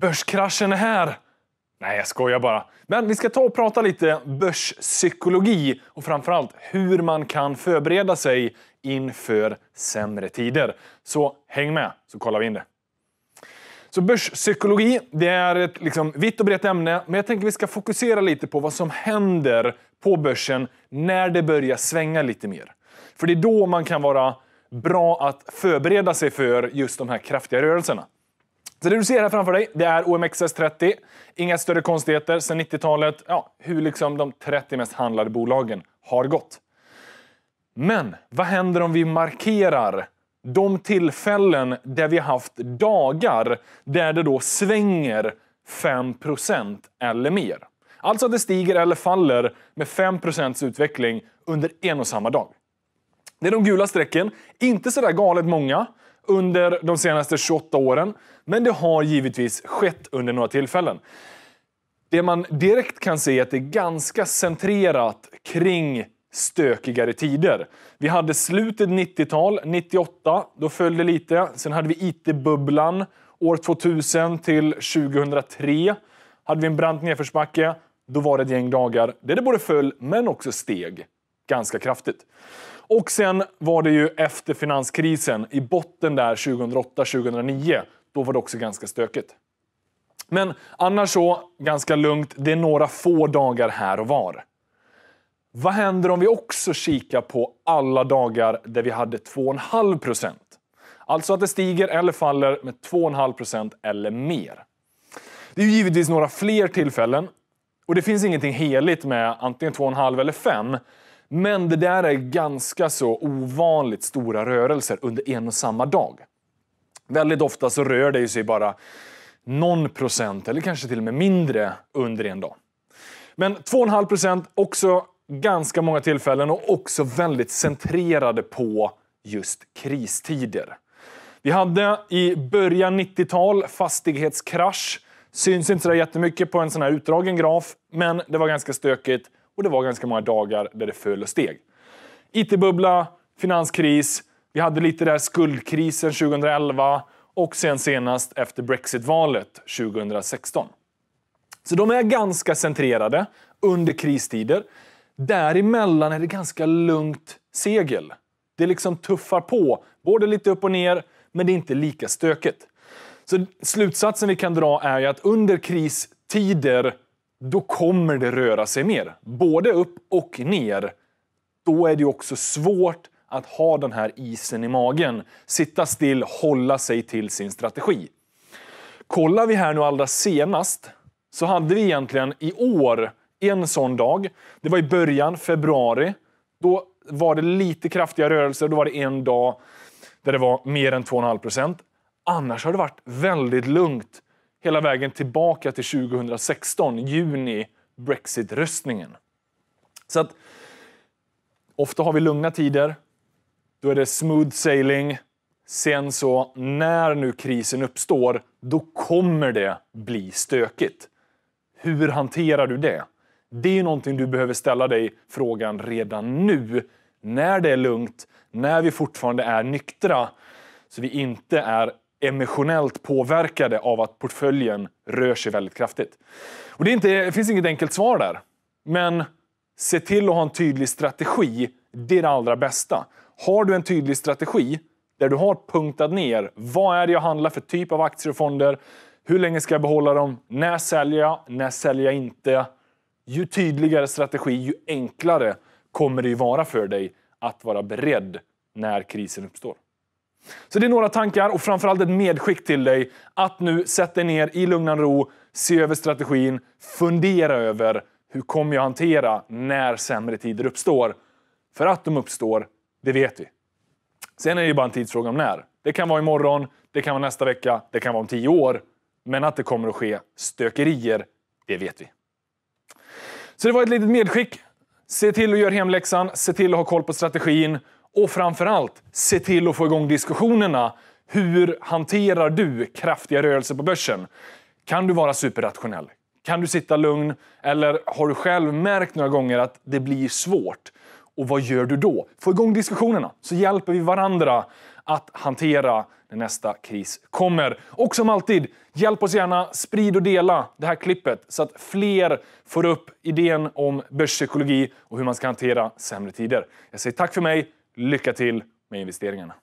Börskraschen är här! Nej, jag skojar bara. Men vi ska ta och prata lite börspsykologi och framförallt hur man kan förbereda sig inför sämre tider. Så häng med så kollar vi in det. Så börspsykologi, det är ett liksom vitt och brett ämne, men jag tänker vi ska fokusera lite på vad som händer på börsen när det börjar svänga lite mer. För det är då man kan vara bra att förbereda sig för just de här kraftiga rörelserna. Så det du ser här framför dig, det är OMXS30. Inga större konstigheter sedan 90-talet. Ja, hur liksom de 30 mest handlade bolagen har gått. Men vad händer om vi markerar de tillfällen där vi haft dagar där det då svänger 5 eller mer? Alltså att det stiger eller faller med 5 utveckling under en och samma dag. Det är de gula strecken. Inte så där galet många, under de senaste 28 åren, men det har givetvis skett under några tillfällen. Det man direkt kan se är att det är ganska centrerat kring stökigare tider. Vi hade slutet 90-tal, 98, då följde lite. Sen hade vi IT-bubblan år 2000 till 2003. Hade vi en brant nedförsbacke, då var det ett gäng dagar där det både föll men också steg ganska kraftigt. Och sen var det ju efter finanskrisen, i botten där 2008-2009, då var det också ganska stökigt. Men annars så, ganska lugnt. Det är några få dagar här och var. Vad händer om vi också kikar på alla dagar där vi hade 2,5 procent? Alltså att det stiger eller faller med 2,5 procent eller mer. Det är ju givetvis några fler tillfällen och det finns ingenting heligt med antingen 2,5 eller 5. Men det där är ganska så ovanligt stora rörelser under en och samma dag. Väldigt ofta så rör det sig bara någon procent, eller kanske till och med mindre, under en dag. Men 2,5 procent, också ganska många tillfällen och också väldigt centrerade på just kristider. Vi hade i början 90-tal fastighetskrasch. Syns inte så jättemycket på en sån här utdragen graf, men det var ganska stökigt och det var ganska många dagar där det föll och steg. IT-bubbla, finanskris, vi hade lite där skuldkrisen 2011 och sen senast efter Brexit-valet 2016. Så de är ganska centrerade under kristider. Däremellan är det ganska lugnt segel. Det liksom tuffar på, både lite upp och ner, men det är inte lika stökigt. Så slutsatsen vi kan dra är att under kristider då kommer det röra sig mer. Både upp och ner. Då är det också svårt att ha den här isen i magen. Sitta still, hålla sig till sin strategi. Kollar vi här nu allra senast så hade vi egentligen i år en sån dag. Det var i början, februari. Då var det lite kraftiga rörelser. Då var det en dag där det var mer än 2,5 procent. Annars har det varit väldigt lugnt hela vägen tillbaka till 2016, juni, Brexitröstningen. Så att, ofta har vi lugna tider, då är det smooth sailing. Sen så, när nu krisen uppstår, då kommer det bli stökigt. Hur hanterar du det? Det är någonting du behöver ställa dig frågan redan nu, när det är lugnt, när vi fortfarande är nyktra, så vi inte är emotionellt påverkade av att portföljen rör sig väldigt kraftigt. Och det, inte, det finns inget enkelt svar där. Men se till att ha en tydlig strategi. Det är det allra bästa. Har du en tydlig strategi där du har punktat ner vad är det jag handlar för typ av aktier och fonder, hur länge ska jag behålla dem, när säljer jag, när säljer jag inte. Ju tydligare strategi, ju enklare kommer det ju vara för dig att vara beredd när krisen uppstår. Så det är några tankar och framförallt ett medskick till dig att nu sätta dig ner i lugnan ro, se över strategin, fundera över hur kommer jag hantera när sämre tider uppstår? För att de uppstår, det vet vi. Sen är det ju bara en tidsfråga om när. Det kan vara imorgon, det kan vara nästa vecka, det kan vara om tio år. Men att det kommer att ske stökerier, det vet vi. Så det var ett litet medskick. Se till att göra hemläxan, se till att ha koll på strategin och framförallt, se till att få igång diskussionerna. Hur hanterar du kraftiga rörelser på börsen? Kan du vara superrationell? Kan du sitta lugn? Eller har du själv märkt några gånger att det blir svårt? Och vad gör du då? Få igång diskussionerna, så hjälper vi varandra att hantera när nästa kris kommer. Och som alltid, hjälp oss gärna, sprid och dela det här klippet så att fler får upp idén om börspsykologi och hur man ska hantera sämre tider. Jag säger tack för mig Lycka till med investeringarna!